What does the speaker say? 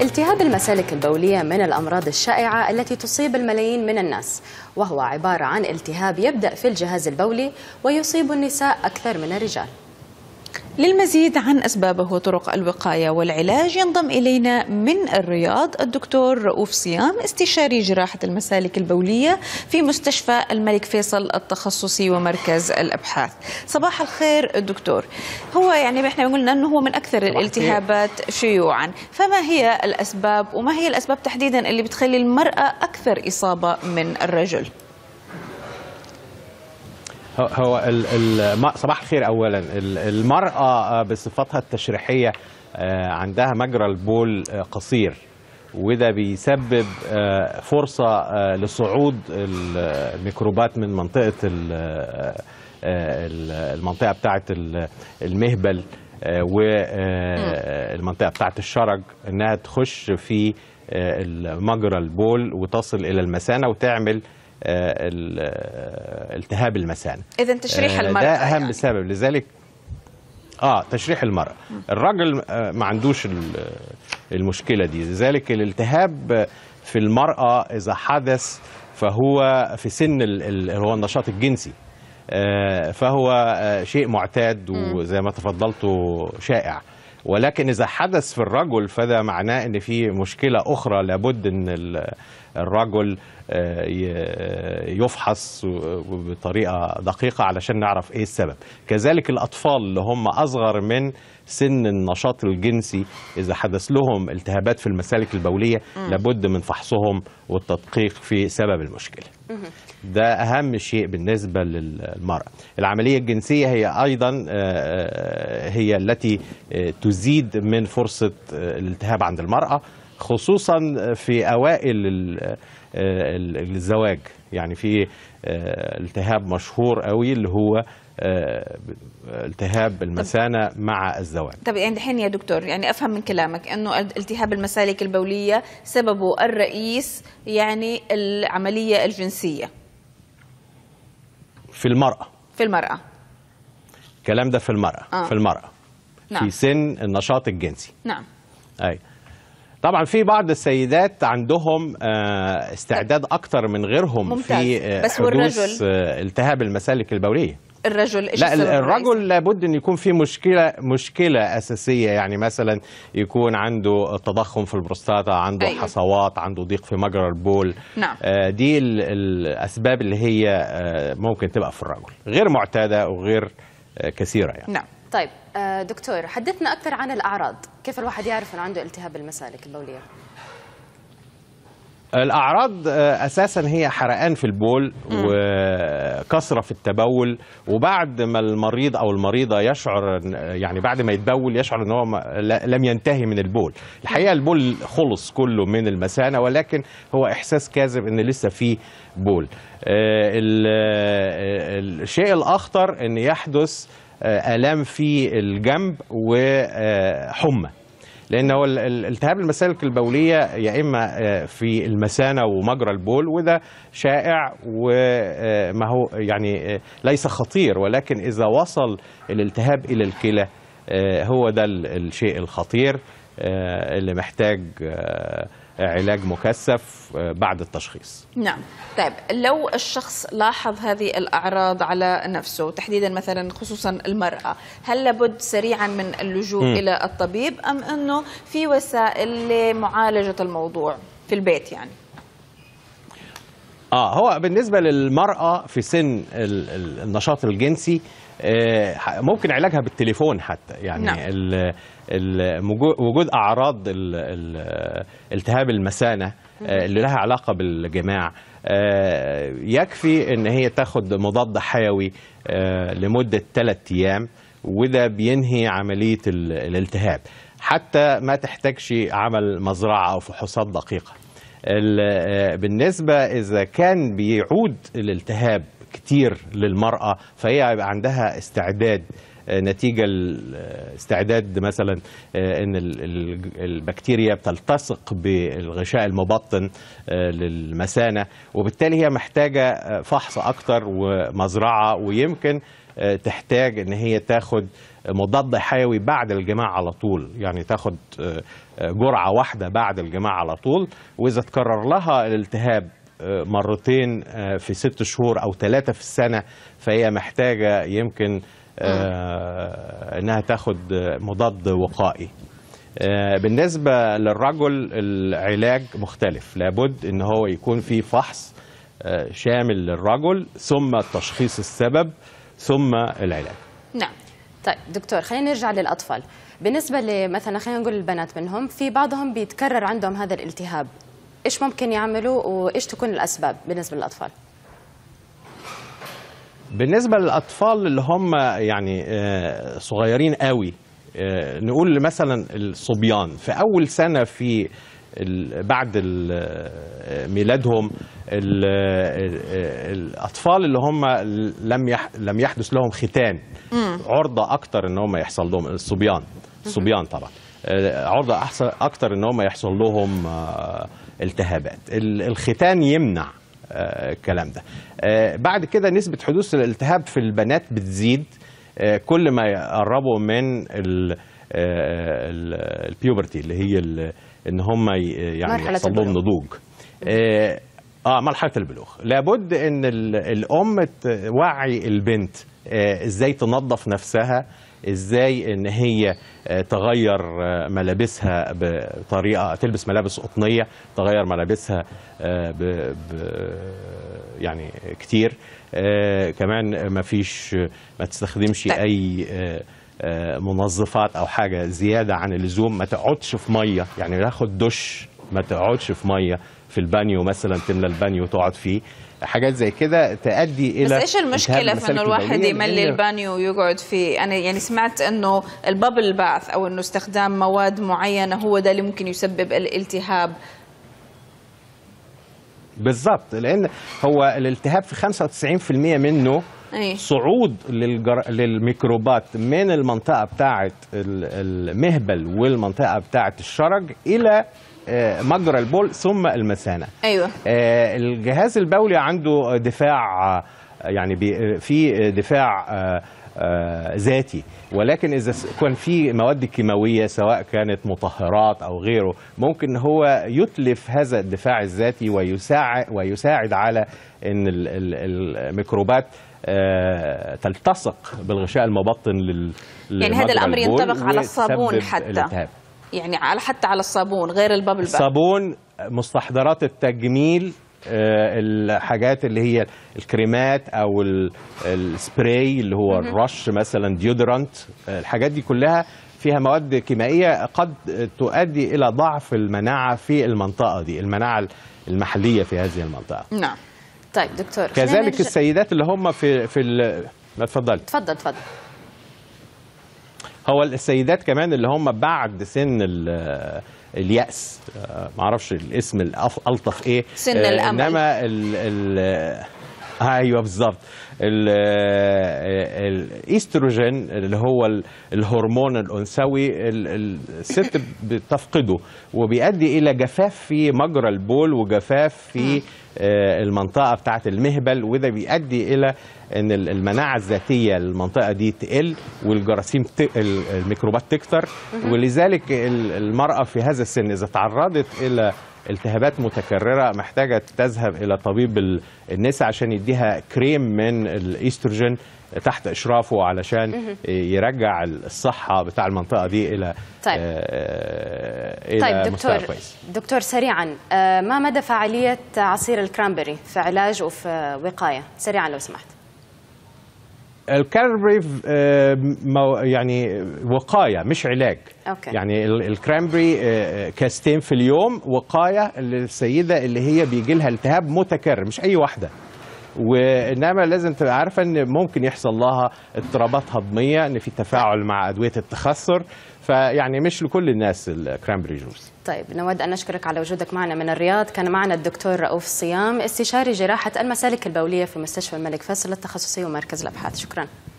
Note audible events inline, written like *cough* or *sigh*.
التهاب المسالك البولية من الأمراض الشائعة التي تصيب الملايين من الناس وهو عبارة عن التهاب يبدأ في الجهاز البولي ويصيب النساء أكثر من الرجال للمزيد عن أسبابه وطرق الوقاية والعلاج ينضم إلينا من الرياض الدكتور رؤوف صيام استشاري جراحة المسالك البولية في مستشفى الملك فيصل التخصصي ومركز الأبحاث صباح الخير دكتور هو يعني احنا قلنا أنه هو من أكثر الالتهابات شيوعا فما هي الأسباب وما هي الأسباب تحديدا اللي بتخلي المرأة أكثر إصابة من الرجل هو صباح الخير اولا المراه بصفتها التشريحيه آه، عندها مجرى البول آه، قصير وده بيسبب آه، فرصه لصعود الميكروبات من منطقه المنطقه بتاعه المهبل والمنطقه بتاعه الشرج انها تخش في مجرى البول وتصل الى المثانه وتعمل آه، آه، التهاب المثانه اذا تشريح آه، المرأة ده يعني. اهم يعني. سبب لذلك اه تشريح المرأة الراجل ما عندوش المشكلة دي لذلك الالتهاب في المرأة إذا حدث فهو في سن هو النشاط الجنسي فهو شيء معتاد وزي ما تفضلتوا شائع ولكن إذا حدث في الرجل فده معناه أن في مشكلة أخرى لابد أن الرجل آه، يفحص بطريقة دقيقة علشان نعرف إيه السبب كذلك الأطفال اللي هم أصغر من سن النشاط الجنسي إذا حدث لهم التهابات في المسالك البولية لابد من فحصهم والتدقيق في سبب المشكلة ده أهم شيء بالنسبة للمرأة العملية الجنسية هي أيضا آه، آه، هي التي آه، تزيد من فرصة الالتهاب عند المرأة خصوصا في أوائل الزواج يعني في التهاب مشهور قوي اللي هو آه، التهاب المثانة مع الزواج طب يعني دحين يا دكتور يعني أفهم من كلامك أنه التهاب المسالك البولية سببه الرئيس يعني العملية الجنسية في المرأة في المرأة الكلام ده في المرأة آه. في المرأة نعم. في سن النشاط الجنسي نعم أي. طبعا في بعض السيدات عندهم آه، استعداد اكثر من غيرهم ممتاز. في آه، حدوث التهاب المسالك البوليه الرجل ايش لا الرجل لابد ان يكون في مشكله مشكله اساسيه يعني مثلا يكون عنده تضخم في البروستاتا عنده أيوه. حصوات عنده ضيق في مجرى البول نعم. آه دي الاسباب اللي هي آه ممكن تبقى في الرجل غير معتاده وغير آه كثيره يعني نعم طيب آه دكتور حدثنا اكثر عن الاعراض كيف الواحد يعرف انه عنده التهاب المسالك البوليه الاعراض آه، اساسا هي حرقان في البول وكسره في التبول وبعد ما المريض او المريضه يشعر يعني بعد ما يتبول يشعر ان هو لم ينتهي من البول الحقيقه البول خلص كله من المثانه ولكن هو احساس كاذب ان لسه في بول آه، آه، الشيء الاخطر ان يحدث الام في الجنب وحمى لان هو التهاب المسالك البوليه يا اما آه، في المثانه ومجرى البول وده شائع وما آه، هو يعني آه، ليس خطير ولكن اذا وصل الالتهاب الى الكلى هو ده الشيء الخطير اللي محتاج علاج مكثف آه، بعد التشخيص نعم طيب لو الشخص لاحظ هذه الأعراض على نفسه تحديدا مثلا خصوصا المرأة هل لابد سريعا من اللجوء م. إلى الطبيب أم أنه في وسائل لمعالجة الموضوع في البيت يعني اه هو بالنسبه للمراه في سن النشاط الجنسي آه، ممكن علاجها بالتليفون حتى يعني نعم. وجود اعراض التهاب المثانه آه، اللي لها علاقه بالجماع آه، يكفي ان هي تاخد مضاد حيوي لمده 3 ايام وده بينهي عمليه الالتهاب حتى ما تحتاجش عمل مزرعه او فحوصات دقيقه آه، بالنسبة إذا كان بيعود الالتهاب كتير للمرأة فهي هيبقى عندها استعداد آه، نتيجة آه، استعداد مثلا أن البكتيريا بتلتصق بالغشاء المبطن للمثانة وبالتالي هي محتاجة فحص أكتر ومزرعة ويمكن تحتاج أن هي تاخد مضاد حيوي بعد الجماع على طول يعني تاخد آه، جرعة واحدة بعد الجماع على طول وإذا تكرر لها الالتهاب آه، مرتين آه، في ست شهور أو ثلاثة في السنة فهي محتاجة يمكن أنها تاخد مضاد وقائي بالنسبة للرجل العلاج مختلف لابد أن هو يكون في فحص شامل للرجل ثم تشخيص السبب ثم العلاج نعم طيب دكتور خلينا نرجع للاطفال بالنسبه لمثلا خلينا نقول البنات منهم في بعضهم بيتكرر عندهم هذا الالتهاب ايش ممكن يعملوا وايش تكون الاسباب بالنسبه للاطفال بالنسبه للاطفال اللي هم يعني آه، صغيرين قوي آه، نقول مثلا الصبيان في اول سنه في بعد ميلادهم الاطفال اللي هم لم لم يحدث لهم ختان عرضه اكتر ان هم يحصل لهم الصبيان الصبيان طبعا آه، عرضه اكتر ان هم يحصل لهم آه، التهابات الختان يمنع آه، الكلام ده بعد كده نسبه حدوث الالتهاب في البنات بتزيد كل ما يقربوا من البيوبرتي اللي هي ان هم يعني يحصل لهم نضوج آه،, اه مرحله البلوغ لابد ان الام توعي البنت آه، ازاي تنظف نفسها ازاي ان هي آه، تغير ملابسها بطريقه تلبس ملابس قطنيه تغير ملابسها ب... ب... يعني كتير كمان ما فيش ما تستخدمش طيب. اي آه، منظفات او حاجه زياده عن اللزوم ما تقعدش في ميه يعني تاخد دش ما تقعدش في ميه في البانيو مثلا تملى البانيو تقعد فيه حاجات زي كده تؤدي الى بس ايش المشكله في انه الواحد يملي البانيو ويقعد فيه انا يعني سمعت انه البابل باث او انه استخدام مواد معينه هو ده اللي ممكن يسبب الالتهاب بالظبط لان هو الالتهاب في 95% منه إيه. صعود للجر... للميكروبات من المنطقه بتاعه المهبل والمنطقه بتاعه الشرج الى آه، مجرى البول ثم المثانه ايوه آه، الجهاز البولي عنده دفاع آه، يعني بي... في دفاع ذاتي ولكن اذا كان في مواد كيماويه سواء كانت مطهرات او غيره ممكن هو يتلف هذا الدفاع الذاتي ويساعد ويساعد على ان الميكروبات آه، تلتصق بالغشاء المبطن لل يعني هذا الامر ينطبق على الصابون حتى الالتهاب. يعني على حتى على الصابون غير البابل الصابون مستحضرات التجميل آه، الحاجات اللي هي الكريمات او السبراي اللي هو الرش مثلا ديودرانت آه، الحاجات دي كلها فيها مواد كيميائيه قد تؤدي الى ضعف المناعه في المنطقه دي المناعه المحليه في هذه المنطقه نعم طيب دكتور كذلك السيدات اللي هم في في ما اتفضلي اتفضل تفضل هو السيدات كمان اللي هم بعد سن اليأس آه، معرفش الاسم الألطف ايه سن آه، الأمل انما الـ الـ *laughs* ايوه بالظبط الايستروجين آه، اللي هو الهرمون الانثوي الست *laughs* بتفقده وبيؤدي الى جفاف في مجرى البول وجفاف في آه، المنطقه بتاعه المهبل وده بيؤدي الى ان المناعه الذاتيه للمنطقه دي تقل والجراثيم الميكروبات تكتر ولذلك المراه في هذا السن اذا تعرضت الى التهابات متكرره محتاجه تذهب الى طبيب النساء عشان يديها كريم من الايستروجين تحت اشرافه علشان يرجع الصحه بتاع المنطقه دي الى طيب, آه إلى طيب دكتور كويس. دكتور سريعا آه، ما مدى فعاليه عصير الكرامبري في علاج وفي وقايه سريعا لو سمحت الكربري آه، يعني وقايه مش علاج أوكي. يعني الكرامبري آه، كاستين في اليوم وقايه للسيده اللي هي بيجي لها التهاب متكرر مش اي واحده وانما لازم تبقى عارفه ان ممكن يحصل لها اضطرابات هضميه ان في تفاعل مع ادويه التخثر فيعني مش لكل الناس الكرامبري جوز طيب نود أن نشكرك على وجودك معنا من الرياض كان معنا الدكتور رؤوف صيام استشاري جراحة المسالك البولية في مستشفى الملك فيصل التخصصي ومركز الأبحاث شكراً